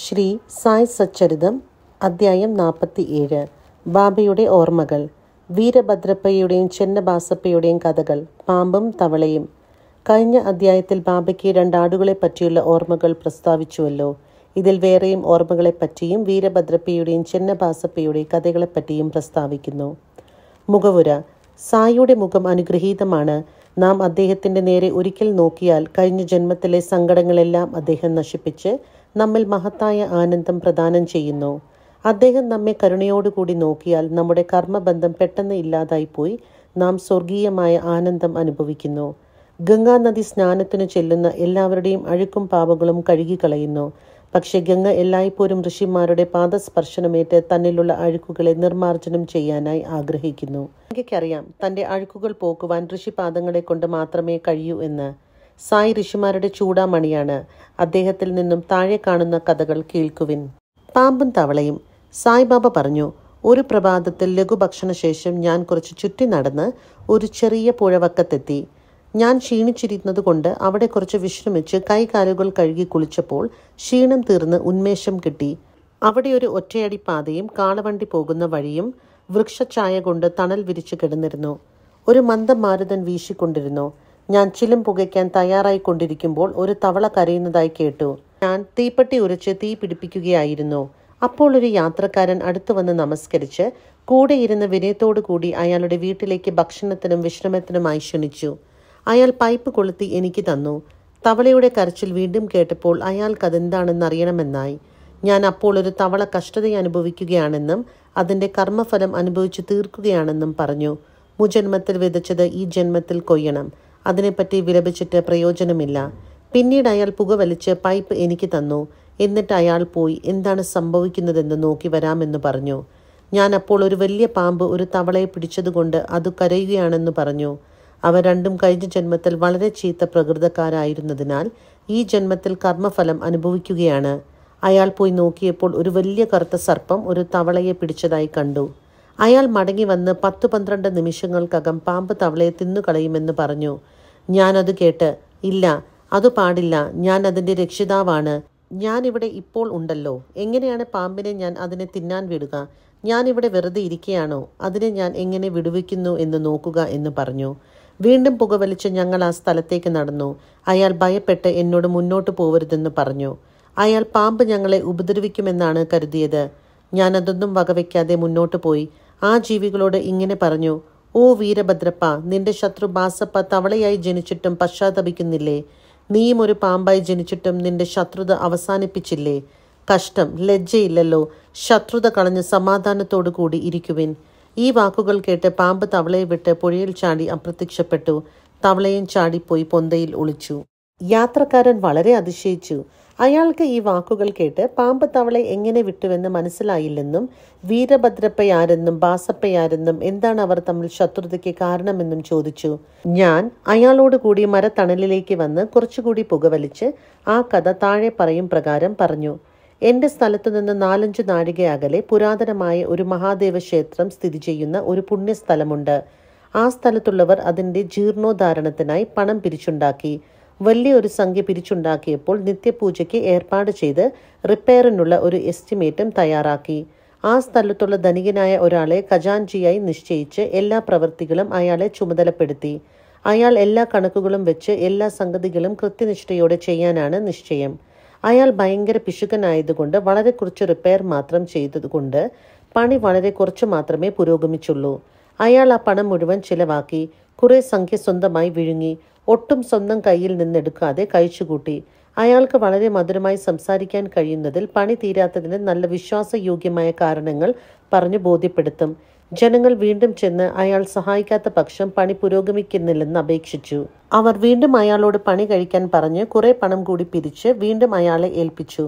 ശ്രീ സായ് സച്ചരിതം അദ്ധ്യായം നാൽപ്പത്തി ഏഴ് ബാബയുടെ ഓർമ്മകൾ വീരഭദ്രപ്പയുടെയും ചെന്നബാസപ്പയുടെയും കഥകൾ പാമ്പും തവളയും കഴിഞ്ഞ അധ്യായത്തിൽ ബാബയ്ക്ക് രണ്ടാടുകളെ പറ്റിയുള്ള ഓർമ്മകൾ പ്രസ്താവിച്ചുവല്ലോ ഇതിൽ വേറെയും ഓർമ്മകളെപ്പറ്റിയും വീരഭദ്രപ്പയുടെയും ചെന്നബാസപ്പയുടെയും കഥകളെപ്പറ്റിയും പ്രസ്താവിക്കുന്നു മുഖവുര സായിയുടെ മുഖം അനുഗ്രഹീതമാണ് നാം അദ്ദേഹത്തിൻ്റെ നേരെ ഒരിക്കൽ നോക്കിയാൽ കഴിഞ്ഞ ജന്മത്തിലെ സങ്കടങ്ങളെല്ലാം അദ്ദേഹം നശിപ്പിച്ച് നമ്മിൽ മഹത്തായ ആനന്ദം പ്രദാനം ചെയ്യുന്നു അദ്ദേഹം നമ്മെ കരുണയോടുകൂടി നോക്കിയാൽ നമ്മുടെ കർമ്മബന്ധം പെട്ടെന്ന് ഇല്ലാതായിപ്പോയി നാം സ്വർഗീയമായ ആനന്ദം അനുഭവിക്കുന്നു ഗംഗാനദി സ്നാനത്തിനു ചെല്ലുന്ന എല്ലാവരുടെയും അഴുക്കും പാപങ്ങളും കഴുകിക്കളയുന്നു പക്ഷെ ഗംഗ എല്ലായ്പ്പോഴും ഋഷിമാരുടെ പാദസ്പർശനമേറ്റ് തന്നിലുള്ള അഴുക്കുകളെ നിർമ്മാർജ്ജനം ചെയ്യാനായി ആഗ്രഹിക്കുന്നു ഗംഗയ്ക്കറിയാം തൻ്റെ അഴുക്കുകൾ പോക്കുവാൻ ഋഷിപാദങ്ങളെ കൊണ്ട് മാത്രമേ കഴിയൂ എന്ന് സായി ഋഷിമാരുടെ ചൂടാമണിയാണ് അദ്ദേഹത്തിൽ നിന്നും താഴെ കാണുന്ന കഥകൾ കേൾക്കുവിൻ പാമ്പും തവളയും സായിബാബ പറഞ്ഞു ഒരു പ്രഭാതത്തിൽ ലഘുഭക്ഷണശേഷം ഞാൻ കുറച്ച് ചുറ്റി നടന്ന് ഒരു ചെറിയ പുഴവക്കത്തെത്തി ഞാൻ കൊണ്ട് അവിടെ കുറച്ച് വിശ്രമിച്ച് കൈകാലുകൾ കഴുകി കുളിച്ചപ്പോൾ ക്ഷീണം തീർന്ന് ഉന്മേഷം കിട്ടി അവിടെ ഒരു ഒറ്റയടി പാതയും കാളവണ്ടി പോകുന്ന വഴിയും വൃക്ഷഛായ കൊണ്ട് തണൽ വിരിച്ചു കിടന്നിരുന്നു ഒരു മാരുതൻ വീശിക്കൊണ്ടിരുന്നു ഞാൻ ചിലും പുകയ്ക്കാൻ തയ്യാറായിക്കൊണ്ടിരിക്കുമ്പോൾ ഒരു തവള കരയുന്നതായി കേട്ടു ഞാൻ തീപ്പെട്ടി ഉരച്ച് തീ പിടിപ്പിക്കുകയായിരുന്നു അപ്പോൾ ഒരു യാത്രക്കാരൻ അടുത്തു വന്ന് നമസ്കരിച്ച് കൂടെ ഇരുന്ന് വിനയത്തോടു കൂടി അയാളുടെ വീട്ടിലേക്ക് ഭക്ഷണത്തിനും വിശ്രമത്തിനുമായി ക്ഷണിച്ചു അയാൾ പൈപ്പ് കൊളുത്തി എനിക്ക് തന്നു തവളയുടെ കരച്ചിൽ വീണ്ടും കേട്ടപ്പോൾ അയാൾക്കതെന്താണെന്നറിയണമെന്നായി ഞാൻ അപ്പോൾ ഒരു തവള കഷ്ടത അനുഭവിക്കുകയാണെന്നും അതിൻ്റെ കർമ്മഫലം അനുഭവിച്ചു തീർക്കുകയാണെന്നും പറഞ്ഞു മുജന്മത്തിൽ വിതച്ചത് ഈ ജന്മത്തിൽ കൊയ്യണം അതിനെപ്പറ്റി വിലപിച്ചിട്ട് പ്രയോജനമില്ല പിന്നീട് അയാൾ പുകവലിച്ച് പൈപ്പ് എനിക്ക് തന്നു എന്നിട്ട് അയാൾ പോയി എന്താണ് സംഭവിക്കുന്നതെന്ന് നോക്കി വരാമെന്ന് പറഞ്ഞു ഞാൻ അപ്പോൾ ഒരു വലിയ പാമ്പ് ഒരു തവളയെ പിടിച്ചതുകൊണ്ട് അത് കരയുകയാണെന്ന് പറഞ്ഞു അവ രണ്ടും കഴിഞ്ഞ ജന്മത്തിൽ വളരെ ചീത്ത പ്രകൃതക്കാരായിരുന്നതിനാൽ ഈ ജന്മത്തിൽ കർമ്മഫലം അനുഭവിക്കുകയാണ് അയാൾ പോയി നോക്കിയപ്പോൾ ഒരു വലിയ കറുത്ത സർപ്പം ഒരു തവളയെ പിടിച്ചതായി കണ്ടു അയാൾ മടങ്ങി വന്ന് പത്ത് പന്ത്രണ്ട് നിമിഷങ്ങൾക്കകം പാമ്പ് തവളയെ തിന്നുകളയുമെന്ന് പറഞ്ഞു ഞാനത് കേട്ട് ഇല്ല അത് പാടില്ല ഞാൻ അതിൻ്റെ രക്ഷിതാവാണ് ഞാനിവിടെ ഇപ്പോൾ ഉണ്ടല്ലോ എങ്ങനെയാണ് പാമ്പിനെ ഞാൻ അതിനെ തിന്നാൻ വിടുക ഞാനിവിടെ വെറുതെ ഇരിക്കുകയാണോ അതിനെ ഞാൻ എങ്ങനെ വിടുവിക്കുന്നു എന്ന് നോക്കുക എന്ന് പറഞ്ഞു വീണ്ടും പുകവലിച്ച് ഞങ്ങൾ ആ സ്ഥലത്തേക്ക് നടന്നു അയാൾ ഭയപ്പെട്ട് എന്നോട് മുന്നോട്ട് പോവരുതെന്ന് പറഞ്ഞു അയാൾ പാമ്പ് ഞങ്ങളെ ഉപദ്രവിക്കുമെന്നാണ് കരുതിയത് ഞാനതൊന്നും വകവയ്ക്കാതെ മുന്നോട്ട് പോയി ആ ജീവികളോട് ഇങ്ങനെ പറഞ്ഞു ഓ വീരഭദ്രപ്പ നിന്റെ ശത്രു ബാസപ്പ തവളയായി ജനിച്ചിട്ടും പശ്ചാത്തപിക്കുന്നില്ലേ നീയും ഒരു പാമ്പായി ജനിച്ചിട്ടും നിന്റെ ശത്രുത അവസാനിപ്പിച്ചില്ലേ കഷ്ടം ലജ്ജയില്ലല്ലോ ശത്രുത കളഞ്ഞ് സമാധാനത്തോടു കൂടി ഇരിക്കുവിൻ ഈ വാക്കുകൾ കേട്ട് പാമ്പ് തവളയെ വിട്ട് പുഴയിൽ ചാടി അപ്രത്യക്ഷപ്പെട്ടു തവളയും ചാടിപ്പോയി പൊന്തയിൽ ഒളിച്ചു യാത്രക്കാരൻ വളരെ അതിശയിച്ചു അയാൾക്ക് ഈ വാക്കുകൾ കേട്ട് പാമ്പ് തവളെ എങ്ങനെ വിട്ടുവെന്ന് മനസ്സിലായില്ലെന്നും വീരഭദ്രപ്പയാരെന്നും ബാസപ്പയാരെന്നും എന്താണ് അവർ തമ്മിൽ ശത്രുതയ്ക്ക് കാരണമെന്നും ചോദിച്ചു ഞാൻ അയാളോട് കൂടി മരത്തണലിലേക്ക് വന്ന് കുറച്ചുകൂടി പുകവലിച്ച് ആ കഥ താഴെ പറയും പ്രകാരം പറഞ്ഞു എൻ്റെ സ്ഥലത്തു നിന്ന് നാലഞ്ച് നാഴിക അകലെ പുരാതനമായ ഒരു മഹാദേവ ക്ഷേത്രം സ്ഥിതി ചെയ്യുന്ന ഒരു പുണ്യസ്ഥലമുണ്ട് ആ സ്ഥലത്തുള്ളവർ അതിന്റെ ജീർണോദ്ധാരണത്തിനായി പണം പിരിച്ചുണ്ടാക്കി വലിയൊരു സംഖ്യ പിരിച്ചുണ്ടാക്കിയപ്പോൾ നിത്യപൂജയ്ക്ക് ഏർപ്പാട് ചെയ്ത് റിപ്പയറിനുള്ള ഒരു എസ്റ്റിമേറ്റും തയ്യാറാക്കി ആ സ്ഥലത്തുള്ള ധനികനായ ഒരാളെ ഖജാൻജിയായി നിശ്ചയിച്ച് എല്ലാ പ്രവൃത്തികളും അയാളെ ചുമതലപ്പെടുത്തി അയാൾ എല്ലാ കണക്കുകളും വെച്ച് എല്ലാ സംഗതികളും കൃത്യനിഷ്ഠയോടെ ചെയ്യാനാണ് നിശ്ചയം അയാൾ ഭയങ്കര പിശുക്കനായതുകൊണ്ട് വളരെ കുറച്ച് റിപ്പയർ മാത്രം ചെയ്തതുകൊണ്ട് പണി വളരെ കുറച്ച് മാത്രമേ പുരോഗമിച്ചുള്ളൂ അയാൾ ആ പണം മുഴുവൻ ചിലവാക്കി കുറേ സംഖ്യ സ്വന്തമായി വിഴുങ്ങി ഒട്ടും സ്വന്തം കയ്യിൽ നിന്നെടുക്കാതെ കഴിച്ചുകൂട്ടി അയാൾക്ക് വളരെ മധുരമായി സംസാരിക്കാൻ കഴിയുന്നതിൽ പണി തീരാത്തതിന് നല്ല വിശ്വാസയോഗ്യമായ കാരണങ്ങൾ പറഞ്ഞു ബോധ്യപ്പെടുത്തും ജനങ്ങൾ വീണ്ടും ചെന്ന് അയാൾ സഹായിക്കാത്ത പക്ഷം പണി പുരോഗമിക്കുന്നില്ലെന്ന് അപേക്ഷിച്ചു അവർ വീണ്ടും അയാളോട് പണി കഴിക്കാൻ പറഞ്ഞ് കുറെ പണം കൂടി പിരിച്ച് വീണ്ടും അയാളെ ഏൽപ്പിച്ചു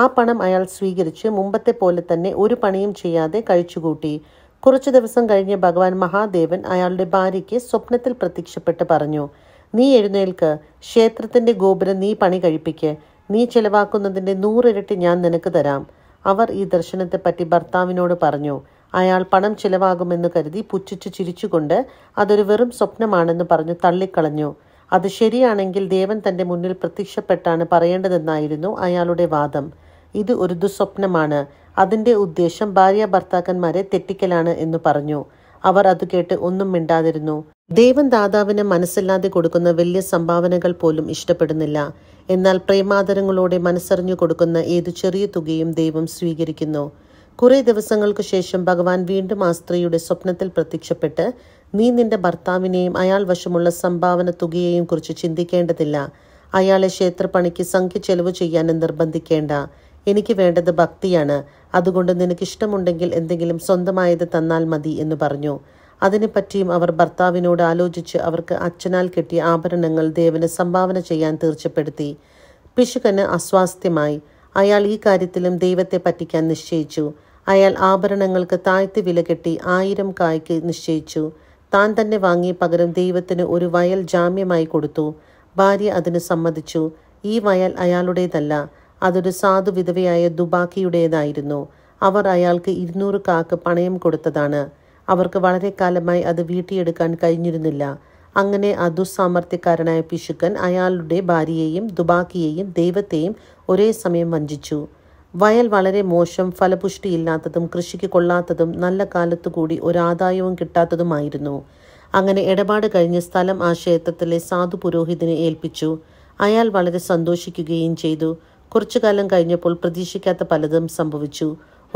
ആ പണം അയാൾ സ്വീകരിച്ച് മുമ്പത്തെ പോലെ തന്നെ ഒരു പണിയും ചെയ്യാതെ കഴിച്ചുകൂട്ടി കുറച്ചു ദിവസം കഴിഞ്ഞ് ഭഗവാൻ മഹാദേവൻ അയാളുടെ ഭാര്യയ്ക്ക് സ്വപ്നത്തിൽ പ്രത്യക്ഷപ്പെട്ട് പറഞ്ഞു നീ എഴുന്നേൽക്ക് ക്ഷേത്രത്തിൻ്റെ ഗോപുരം നീ പണി കഴിപ്പിക്ക് നീ ചെലവാക്കുന്നതിൻ്റെ നൂറിരട്ടി ഞാൻ നിനക്ക് തരാം അവർ ഈ പറ്റി ഭർത്താവിനോട് പറഞ്ഞു അയാൾ പണം ചിലവാകുമെന്ന് കരുതി പുച്ഛിച്ചു ചിരിച്ചുകൊണ്ട് അതൊരു വെറും സ്വപ്നമാണെന്ന് പറഞ്ഞു തള്ളിക്കളഞ്ഞു അത് ശരിയാണെങ്കിൽ ദേവൻ തൻ്റെ മുന്നിൽ പ്രത്യക്ഷപ്പെട്ടാണ് പറയേണ്ടതെന്നായിരുന്നു അയാളുടെ വാദം ഇത് ഒരു ദുസ്വപ്നമാണ് അതിന്റെ ഉദ്ദേശം ഭാര്യ ഭർത്താക്കന്മാരെ തെറ്റിക്കലാണ് എന്ന് പറഞ്ഞു അവർ അത് കേട്ട് ഒന്നും മിണ്ടാതിരുന്നു ദേവൻ ദാതാവിന് മനസ്സില്ലാതെ കൊടുക്കുന്ന വലിയ സംഭാവനകൾ പോലും ഇഷ്ടപ്പെടുന്നില്ല എന്നാൽ പ്രേമാദരങ്ങളോടെ മനസ്സറിഞ്ഞു കൊടുക്കുന്ന ഏത് ചെറിയ തുകയും ദൈവം സ്വീകരിക്കുന്നു കുറേ ദിവസങ്ങൾക്ക് ശേഷം ഭഗവാൻ വീണ്ടും ആ സ്ത്രീയുടെ സ്വപ്നത്തിൽ പ്രത്യക്ഷപ്പെട്ട് നീ നിന്റെ ഭർത്താവിനെയും അയാൾ വശമുള്ള സംഭാവന തുകയെയും കുറിച്ച് ചിന്തിക്കേണ്ടതില്ല അയാളെ ക്ഷേത്രപ്പണിക്ക് സംഖ്യ ചെലവ് ചെയ്യാൻ നിർബന്ധിക്കേണ്ട എനിക്ക് വേണ്ടത് ഭക്തിയാണ് അതുകൊണ്ട് നിനക്കിഷ്ടമുണ്ടെങ്കിൽ എന്തെങ്കിലും സ്വന്തമായത് തന്നാൽ മതി എന്ന് പറഞ്ഞു അതിനെപ്പറ്റിയും അവർ ഭർത്താവിനോട് ആലോചിച്ച് അവർക്ക് അച്ഛനാൽ കിട്ടിയ ആഭരണങ്ങൾ ദേവന് സംഭാവന ചെയ്യാൻ തീർച്ചപ്പെടുത്തി പിശുക്കന് അസ്വാസ്ഥ്യമായി അയാൾ ഈ കാര്യത്തിലും ദൈവത്തെ പറ്റിക്കാൻ നിശ്ചയിച്ചു അയാൾ ആഭരണങ്ങൾക്ക് താഴ്ത്തി വില കെട്ടി ആയിരം കായ്ക്ക് നിശ്ചയിച്ചു താൻ തന്നെ വാങ്ങി പകരം ദൈവത്തിന് ഒരു വയൽ ജാമ്യമായി കൊടുത്തു ഭാര്യ അതിന് സമ്മതിച്ചു ഈ വയൽ അയാളുടേതല്ല അതൊരു സാധു വിധവയായ ദുബാക്കിയുടേതായിരുന്നു അവർ അയാൾക്ക് ഇരുന്നൂറ് കാക്ക് പണയം കൊടുത്തതാണ് അവർക്ക് വളരെ കാലമായി അത് വീട്ടിയെടുക്കാൻ കഴിഞ്ഞിരുന്നില്ല അങ്ങനെ ആ ദുസ്സാമർത്ഥ്യക്കാരനായ പിശുക്കൻ അയാളുടെ ഭാര്യയെയും ദുബാക്കിയെയും ദൈവത്തെയും ഒരേ സമയം വഞ്ചിച്ചു വയൽ വളരെ മോശം ഫലപുഷ്ടിയില്ലാത്തതും കൃഷിക്ക് കൊള്ളാത്തതും നല്ല കാലത്തുകൂടി ഒരാദായവും കിട്ടാത്തതുമായിരുന്നു അങ്ങനെ ഇടപാട് കഴിഞ്ഞ് സ്ഥലം ക്ഷേത്രത്തിലെ സാധു പുരോഹിതനെ ഏൽപ്പിച്ചു അയാൾ വളരെ സന്തോഷിക്കുകയും ചെയ്തു കുറച്ചു കാലം കഴിഞ്ഞപ്പോൾ പ്രതീക്ഷിക്കാത്ത പലതും സംഭവിച്ചു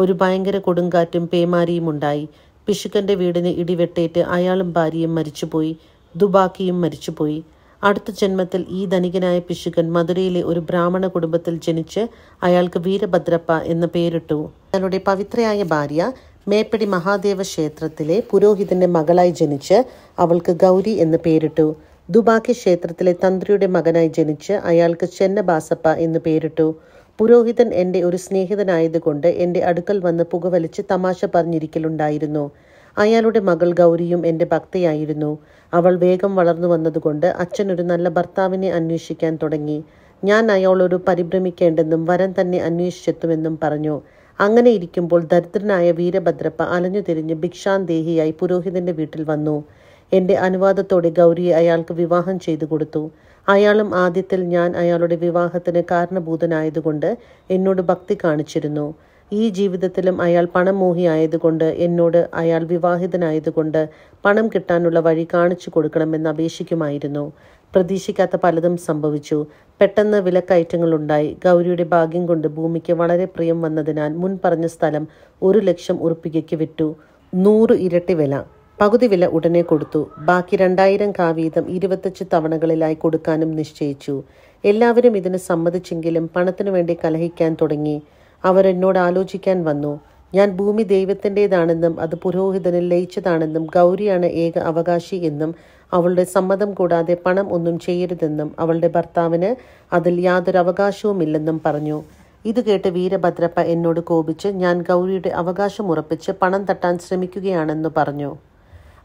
ഒരു ഭയങ്കര കൊടുങ്കാറ്റും പേമാരിയും ഉണ്ടായി പിശുക്കന്റെ വീടിന് ഇടിവെട്ടേറ്റ് അയാളും ഭാര്യയും മരിച്ചുപോയി ദുബാക്കിയും മരിച്ചുപോയി അടുത്ത ജന്മത്തിൽ ഈ ധനികനായ പിശുക്കൻ മധുരയിലെ ഒരു ബ്രാഹ്മണ കുടുംബത്തിൽ ജനിച്ച് അയാൾക്ക് വീരഭദ്രപ്പ എന്ന പേരിട്ടു തങ്ങളുടെ പവിത്രയായ ഭാര്യ മേപ്പടി മഹാദേവ ക്ഷേത്രത്തിലെ പുരോഹിതന്റെ മകളായി ജനിച്ച് അവൾക്ക് ഗൗരി എന്ന് പേരിട്ടു ദുബാക്കി ക്ഷേത്രത്തിലെ തന്ത്രിയുടെ മകനായി ജനിച്ച് അയാൾക്ക് ചെന്നബാസപ്പ എന്ന് പേരിട്ടു പുരോഹിതൻ എൻ്റെ ഒരു സ്നേഹിതനായതുകൊണ്ട് എൻ്റെ അടുക്കൽ വന്ന് പുകവലിച്ച് തമാശ പറഞ്ഞിരിക്കലുണ്ടായിരുന്നു അയാളുടെ മകൾ ഗൗരിയും എൻ്റെ ഭക്തയായിരുന്നു അവൾ വേഗം വളർന്നു വന്നതുകൊണ്ട് അച്ഛൻ ഒരു നല്ല ഭർത്താവിനെ അന്വേഷിക്കാൻ തുടങ്ങി ഞാൻ അയാളൊരു പരിഭ്രമിക്കേണ്ടെന്നും വരം തന്നെ അന്വേഷിച്ചെത്തുമെന്നും പറഞ്ഞു അങ്ങനെ ഇരിക്കുമ്പോൾ ദരിദ്രനായ വീരഭദ്രപ്പ അലഞ്ഞു തിരിഞ്ഞ് ഭിക്ഷാന്തേഹിയായി പുരോഹിതൻ്റെ വീട്ടിൽ വന്നു എൻ്റെ അനുവാദത്തോടെ ഗൗരിയെ അയാൾക്ക് വിവാഹം ചെയ്തു കൊടുത്തു അയാളും ആദ്യത്തിൽ ഞാൻ അയാളുടെ വിവാഹത്തിന് കാരണഭൂതനായതുകൊണ്ട് എന്നോട് ഭക്തി കാണിച്ചിരുന്നു ഈ ജീവിതത്തിലും അയാൾ പണം മോഹിയായതുകൊണ്ട് എന്നോട് അയാൾ വിവാഹിതനായതുകൊണ്ട് പണം കിട്ടാനുള്ള വഴി കാണിച്ചു കൊടുക്കണമെന്ന് അപേക്ഷിക്കുമായിരുന്നു പ്രതീക്ഷിക്കാത്ത പലതും സംഭവിച്ചു പെട്ടെന്ന് വിലക്കയറ്റങ്ങളുണ്ടായി ഗൗരിയുടെ ഭാഗ്യം കൊണ്ട് ഭൂമിക്ക് വളരെ പ്രിയം വന്നതിനാൽ മുൻ പറഞ്ഞ സ്ഥലം ഒരു ലക്ഷം ഉറുപ്പികയ്ക്ക് വിറ്റു നൂറ് ഇരട്ടി വില പകുതി വില ഉടനെ കൊടുത്തു ബാക്കി രണ്ടായിരം കാവീതം വീതം ഇരുപത്തഞ്ച് തവണകളിലായി കൊടുക്കാനും നിശ്ചയിച്ചു എല്ലാവരും ഇതിന് സമ്മതിച്ചെങ്കിലും പണത്തിനു വേണ്ടി കലഹിക്കാൻ തുടങ്ങി അവരെന്നോട് ആലോചിക്കാൻ വന്നു ഞാൻ ഭൂമി ദൈവത്തിൻ്റെതാണെന്നും അത് പുരോഹിതനിൽ ലയിച്ചതാണെന്നും ഗൗരിയാണ് ഏക അവകാശി എന്നും അവളുടെ സമ്മതം കൂടാതെ പണം ഒന്നും ചെയ്യരുതെന്നും അവളുടെ ഭർത്താവിന് അതിൽ യാതൊരു അവകാശവുമില്ലെന്നും പറഞ്ഞു ഇത് കേട്ട് വീരഭദ്രപ്പ എന്നോട് കോപിച്ച് ഞാൻ ഗൗരിയുടെ അവകാശം ഉറപ്പിച്ച് പണം തട്ടാൻ ശ്രമിക്കുകയാണെന്ന് പറഞ്ഞു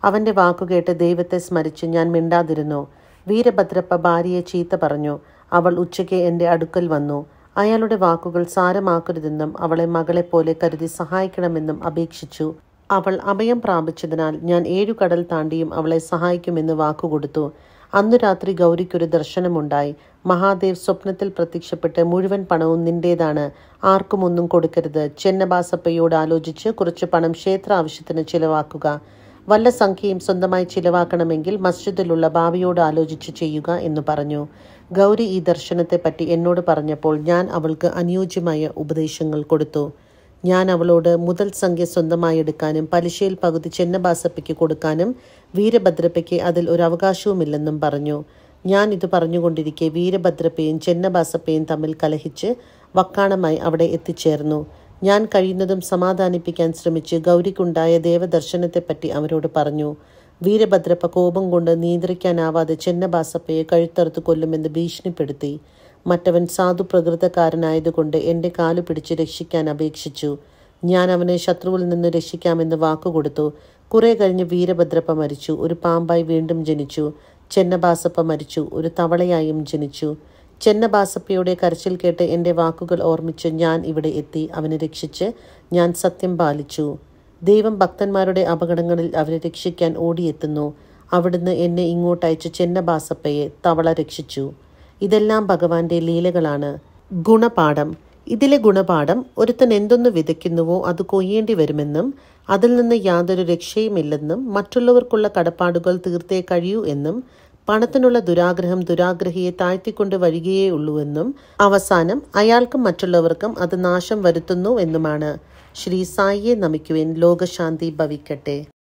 അവൻ്റെ വാക്കുകേട്ട് ദൈവത്തെ സ്മരിച്ച് ഞാൻ മിണ്ടാതിരുന്നു വീരഭദ്രപ്പ ഭാര്യയെ ചീത്ത പറഞ്ഞു അവൾ ഉച്ചയ്ക്ക് എൻ്റെ അടുക്കൽ വന്നു അയാളുടെ വാക്കുകൾ സാരമാക്കരുതെന്നും അവളെ മകളെപ്പോലെ കരുതി സഹായിക്കണമെന്നും അപേക്ഷിച്ചു അവൾ അഭയം പ്രാപിച്ചതിനാൽ ഞാൻ ഏഴു കടൽ താണ്ടിയും അവളെ സഹായിക്കുമെന്ന് വാക്കുകൊടുത്തു അന്നു രാത്രി ഗൗരിക്കൊരു ദർശനമുണ്ടായി മഹാദേവ് സ്വപ്നത്തിൽ പ്രത്യക്ഷപ്പെട്ട് മുഴുവൻ പണവും നിന്റേതാണ് ആർക്കും ഒന്നും കൊടുക്കരുത് ചെന്നബാസപ്പയോട് ആലോചിച്ച് കുറച്ച് പണം ക്ഷേത്ര ആവശ്യത്തിന് ചിലവാക്കുക വല്ല സംഖ്യയും സ്വന്തമായി ചിലവാക്കണമെങ്കിൽ മസ്ജിദിലുള്ള ഭാവിയോട് ആലോചിച്ച് ചെയ്യുക എന്ന് പറഞ്ഞു ഗൗരി ഈ ദർശനത്തെപ്പറ്റി എന്നോട് പറഞ്ഞപ്പോൾ ഞാൻ അവൾക്ക് അനുയോജ്യമായ ഉപദേശങ്ങൾ കൊടുത്തു ഞാൻ അവളോട് മുതൽ സംഖ്യ സ്വന്തമായി എടുക്കാനും പലിശയിൽ പകുതി ചെന്നബാസപ്പയ്ക്ക് കൊടുക്കാനും വീരഭദ്രപ്പയ്ക്ക് അതിൽ ഒരു അവകാശവുമില്ലെന്നും പറഞ്ഞു ഞാൻ ഇത് പറഞ്ഞുകൊണ്ടിരിക്കെ വീരഭദ്രപ്പയും ചെന്നബാസപ്പയും തമ്മിൽ കലഹിച്ച് വക്കാണമായി അവിടെ എത്തിച്ചേർന്നു ഞാൻ കഴിയുന്നതും സമാധാനിപ്പിക്കാൻ ശ്രമിച്ച് ഗൗരിക്കുണ്ടായ ദേവദർശനത്തെപ്പറ്റി അവരോട് പറഞ്ഞു വീരഭദ്രപ്പ കോപം കൊണ്ട് നിയന്ത്രിക്കാനാവാതെ ചെന്നബാസപ്പയെ കഴുത്തറുത്ത് കൊല്ലുമെന്ന് ഭീഷണിപ്പെടുത്തി മറ്റവൻ സാധു പ്രകൃതക്കാരനായതുകൊണ്ട് എൻ്റെ കാലു പിടിച്ച് രക്ഷിക്കാൻ അപേക്ഷിച്ചു ഞാൻ അവനെ ശത്രുവിൽ നിന്ന് രക്ഷിക്കാമെന്ന് വാക്കുകൊടുത്തു കുറെ കഴിഞ്ഞ് വീരഭദ്രപ്പ മരിച്ചു ഒരു പാമ്പായി വീണ്ടും ജനിച്ചു ചെന്നബാസപ്പ മരിച്ചു ഒരു തവളയായും ജനിച്ചു ചെന്നബാസപ്പയുടെ കരച്ചിൽ കേട്ട് എൻ്റെ വാക്കുകൾ ഓർമ്മിച്ച് ഞാൻ ഇവിടെ എത്തി അവനെ രക്ഷിച്ച് ഞാൻ സത്യം പാലിച്ചു ദൈവം ഭക്തന്മാരുടെ അപകടങ്ങളിൽ അവരെ രക്ഷിക്കാൻ ഓടിയെത്തുന്നു അവിടുന്ന് എന്നെ ഇങ്ങോട്ടയച്ച് ചെന്നബാസപ്പയെ തവള രക്ഷിച്ചു ഇതെല്ലാം ഭഗവാന്റെ ലീലകളാണ് ഗുണപാഠം ഇതിലെ ഗുണപാഠം ഒരുത്തൻ എന്തൊന്ന് വിതയ്ക്കുന്നുവോ അത് കൊയ്യേണ്ടി വരുമെന്നും അതിൽ നിന്ന് യാതൊരു രക്ഷയുമില്ലെന്നും മറ്റുള്ളവർക്കുള്ള കടപ്പാടുകൾ തീർത്തേ കഴിയൂ എന്നും പണത്തിനുള്ള ദുരാഗ്രഹം ദുരാഗ്രഹിയെ താഴ്ത്തിക്കൊണ്ട് വരികയേ ഉള്ളൂവെന്നും അവസാനം അയാൾക്കും മറ്റുള്ളവർക്കും അത് നാശം വരുത്തുന്നു എന്നുമാണ് ശ്രീ സായിയെ നമിക്കുവാൻ ലോകശാന്തി ഭവിക്കട്ടെ